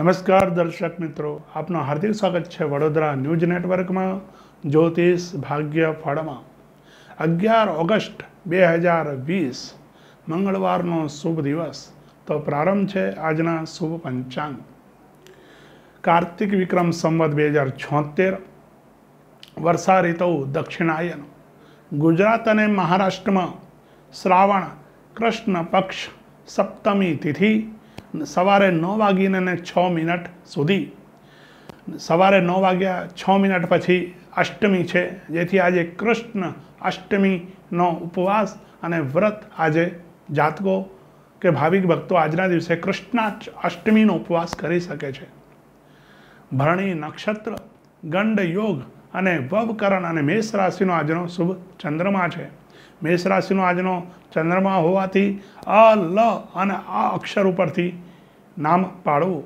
નમસ્કાર દર્શક મિત્રો આપનું હાર્દિક સ્વાગત છે વડોદરા ન્યૂઝ નેટવર્કમાં જ્યોતિષ ભાગ્ય ફળમાં અગિયાર ઓગસ્ટ બે હજાર વીસ મંગળવારનો શુભ દિવસ તો પ્રારંભ છે આજના શુભ પંચાંગ કાર્તિક વિક્રમ સંવત બે હજાર છોતેર વર્ષા ઋતુ દક્ષિણાયન ગુજરાત અને મહારાષ્ટ્રમાં શ્રાવણ કૃષ્ણ પક્ષ સપ્તમી તિથિ સવારે નવ વાગીને ને છ મિનિટ સુધી સવારે નવ વાગ્યા છ મિનિટ પછી અષ્ટમી છે જેથી આજે કૃષ્ણ અષ્ટમીનો ઉપવાસ અને વ્રત આજે જાતકો કે ભાવિક ભક્તો આજના દિવસે કૃષ્ણ અષ્ટમીનો ઉપવાસ કરી શકે છે ભરણી નક્ષત્ર ગંડ યોગ અને વવકરણ અને મેષ રાશિનો આજનો શુભ ચંદ્રમા છે મેષ રાશિનો આજનો ચંદ્રમા હોવાથી અ લ અને આ અક્ષર ઉપરથી નામ પાડવું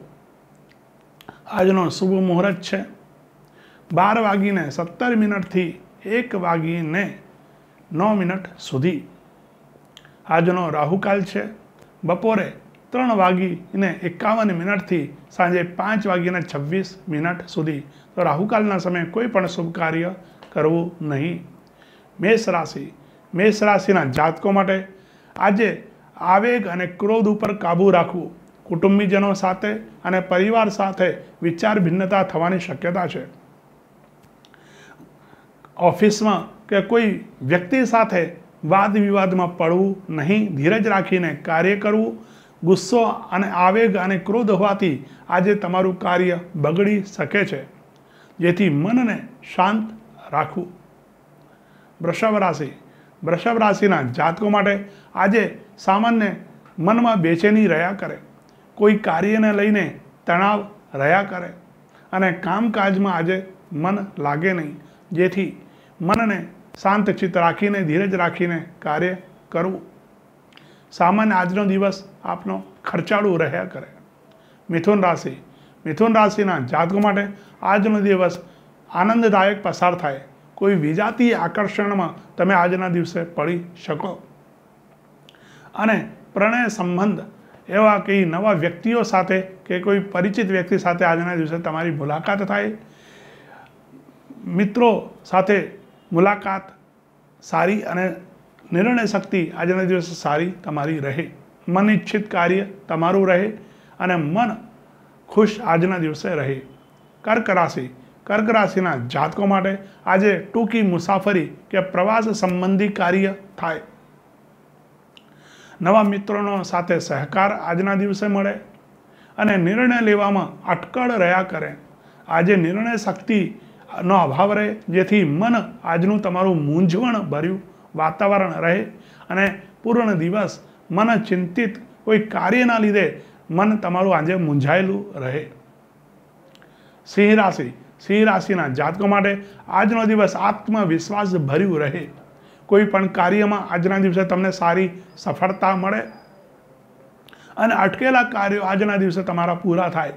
આજનો શુભ મુહૂર્ત છે બાર વાગીને સત્તર મિનિટથી એક વાગીને નવ મિનિટ સુધી આજનો રાહુકાલ છે બપોરે ત્રણ વાગીને એકાવન મિનિટથી સાંજે પાંચ વાગીને છવ્વીસ મિનિટ સુધી તો રાહુકાલના સમયે કોઈ પણ શુભ કાર્ય કરવું નહીં મેષ રાશિ મેષ રાશિના જાતકો માટે આજે આવેગ અને ક્રોધ ઉપર કાબૂ રાખવું કુટુંબીજનો સાથે અને પરિવાર સાથે વિચાર ભિન્નતા થવાની શક્યતા છે ઓફિસમાં કે કોઈ વ્યક્તિ સાથે વાદ વિવાદમાં પડવું નહીં ધીરજ રાખીને કાર્ય કરવું ગુસ્સો અને આવેગ અને ક્રોધ હોવાથી આજે તમારું કાર્ય બગડી શકે છે જેથી મનને શાંત રાખવું વૃષભ રાશિ વૃષભ રાશિના જાતકો માટે આજે સામાન્ય મનમાં બેચેની રહ્યા કરે કોઈ કાર્યને લઈને તણાવ રહ્યા કરે અને કામકાજમાં આજે મન લાગે નહીં જેથી મનને શાંતચિત્ત રાખીને ધીરજ રાખીને કાર્ય કરવું સામાન્ય આજનો દિવસ આપનો ખર્ચાળું રહ્યા કરે મિથુન રાશિ મિથુન રાશિના જાતકો માટે આજનો દિવસ આનંદદાયક પસાર થાય કોઈ વિજાતીય આકર્ષણમાં તમે આજના દિવસે પડી શકો અને પ્રણય સંબંધ એવા કે નવા વ્યક્તિઓ સાથે કે કોઈ પરિચિત વ્યક્તિ સાથે આજના દિવસે તમારી મુલાકાત થાય મિત્રો સાથે મુલાકાત સારી અને નિર્ણય શક્તિ આજના દિવસે સારી તમારી રહે મન ઇચ્છિત કાર્ય તમારું રહે અને મન ખુશ આજના દિવસે રહે કર્ક રાશિ કર્ક રાશિના જાતકો માટે આજે ટૂંકી મુસાફરી કે પ્રવાસ સંબંધી કાર્ય થાય નવા મિત્રોનો સાથે સહકાર આજના દિવસે મળે અને નિર્ણય લેવામાં અટકળ રહ્યા કરે આજે નિર્ણય શક્તિનો અભાવ રહે જેથી મન આજનું તમારું મૂંઝવણ ભર્યું વાતાવરણ રહે અને પૂર્ણ દિવસ મન ચિંતિત કોઈ કાર્યના લીધે મન તમારું આજે મૂંઝાયેલું રહે સિંહ રાશિ સિંહ રાશિના જાતકો માટે આજનો દિવસ આત્મવિશ્વાસ ભર્યું રહે કોઈ પણ કાર્યમાં આજના દિવસે તમને સારી સફળતા મળે અને અટકેલા કાર્યો આજના દિવસે તમારા પૂરા થાય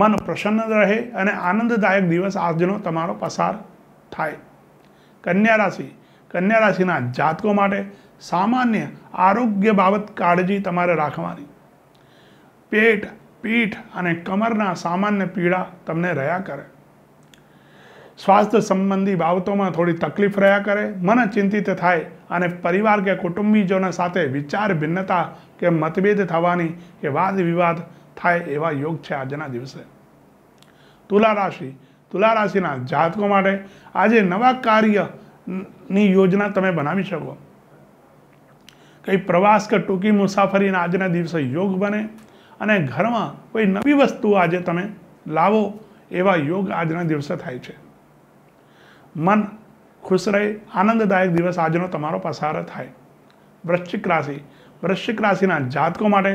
મન પ્રસન્ન રહે અને આનંદદાયક દિવસ આજનો તમારો પસાર થાય કન્યા રાશિ કન્યા રાશિના જાતકો માટે સામાન્ય આરોગ્ય બાબત કાળજી તમારે રાખવાની પેટ પીઠ અને કમરના સામાન્ય પીડા તમને રહ્યા કરે સ્વાસ્થ્ય સંબંધી બાબતોમાં થોડી તકલીફ રહ્યા કરે મન ચિંતિત થાય અને પરિવાર કે કુટુંબીજોના સાથે વિચાર ભિન્નતા કે મતભેદ થવાની કે વાદ વિવાદ થાય એવા યોગ છે આજના દિવસે તુલા રાશિ તુલા રાશિના જાતકો માટે આજે નવા કાર્યની યોજના તમે બનાવી શકો કંઈ પ્રવાસ કે ટૂંકી મુસાફરીના આજના દિવસે યોગ બને અને ઘરમાં કોઈ નવી વસ્તુ આજે તમે લાવો એવા યોગ આજના દિવસે થાય છે મન ખુશ રહે આનંદદાયક દિવસ આજનો તમારો પસાર થાય વૃશ્ચિક રાશિ વૃશ્ચિક રાશિના જાતકો માટે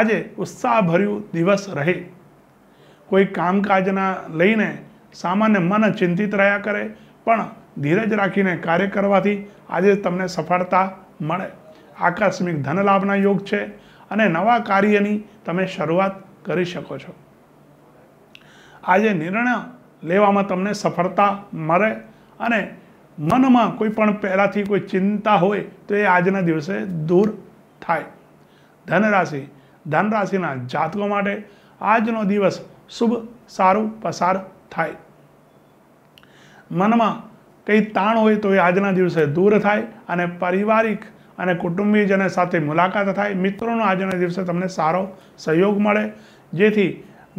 આજે ઉત્સાહભર્યું દિવસ રહે કોઈ કામકાજના લઈને સામાન્ય મન ચિંતિત રહ્યા કરે પણ ધીરજ રાખીને કાર્ય કરવાથી આજે તમને સફળતા મળે આકસ્મિક ધનલાભના યોગ છે અને નવા કાર્યની તમે શરૂઆત કરી શકો છો આજે નિર્ણય લેવામાં તમને સફળતા મળે અને મનમાં કોઈ પણ પહેલાંથી કોઈ ચિંતા હોય તો એ આજના દિવસે દૂર થાય ધનરાશિ ધનરાશિના જાતકો માટે આજનો દિવસ શુભ સારું પસાર થાય મનમાં કંઈ તાણ હોય તો એ આજના દિવસે દૂર થાય અને પારિવારિક અને કુટુંબીજનો સાથે મુલાકાત થાય મિત્રોનો આજના દિવસે તમને સારો સહયોગ મળે જેથી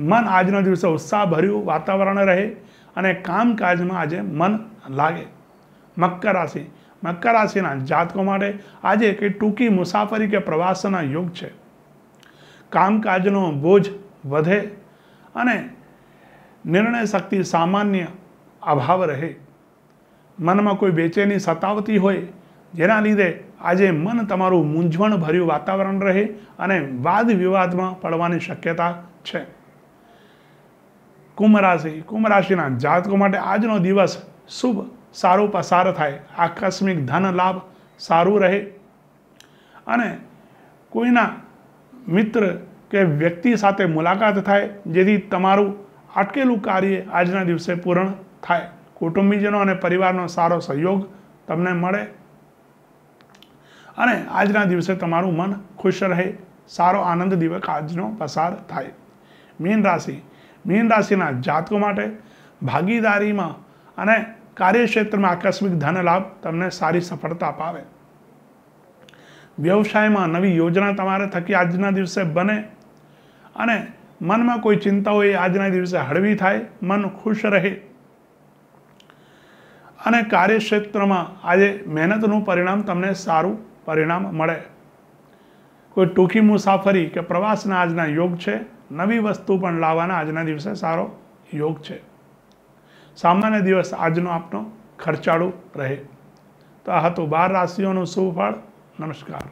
મન આજના દિવસે ઉત્સાહભર્યું વાતાવરણ રહે અને કામકાજમાં આજે મન લાગે મકર રાશિ મકર રાશિના જાતકો માટે આજે કે ટૂંકી મુસાફરી કે પ્રવાસના યોગ છે કામકાજનો બોજ વધે અને નિર્ણય શક્તિ સામાન્ય અભાવ રહે મનમાં કોઈ બેચેની સતાવતી હોય જેના લીધે આજે મન તમારું મૂંઝવણ ભર્યું વાતાવરણ રહે અને વાદ વિવાદમાં પડવાની શક્યતા છે. કુંભ રાશિ કુંભ રાશિના જાતકો માટે આજનો દિવસ શુભ સારો પસાર થાય આકસ્મિક ધન લાભ સારું રહે અને કોઈના મિત્ર કે વ્યક્તિ સાથે મુલાકાત થાય જેથી તમારું અટકેલું કાર્ય આજના દિવસે પૂર્ણ થાય કુટુંબીજનો અને પરિવારનો સારો સહયોગ તમને મળે અને આજના દિવસે તમારું મન ખુશ રહે સારો આનંદ દિવસ આજનો પસાર થાય મીન રાશિ મીન રાશિના જાતકો માટે ભાગીદારીમાં અને કાર્યક્ષેત્રમાં આકસ્મિક ધન લાભ તમને સારી સફળતા અપાવે વ્યવસાયમાં નવી યોજના તમારે થકી આજના દિવસે બને અને મનમાં કોઈ ચિંતા હોય આજના દિવસે હળવી થાય મન ખુશ રહે અને કાર્યક્ષેત્રમાં આજે મહેનતનું પરિણામ તમને સારું પરિણામ મળે કોઈ ટૂંકી મુસાફરી કે પ્રવાસના આજના યોગ છે નવી વસ્તુ પણ લાવવાના આજના દિવસે સારો યોગ છે સામાન્ય દિવસ આજનો આપનો ખર્ચાળું રહે તો આ હતું બાર રાશિઓનું સુફળ નમસ્કાર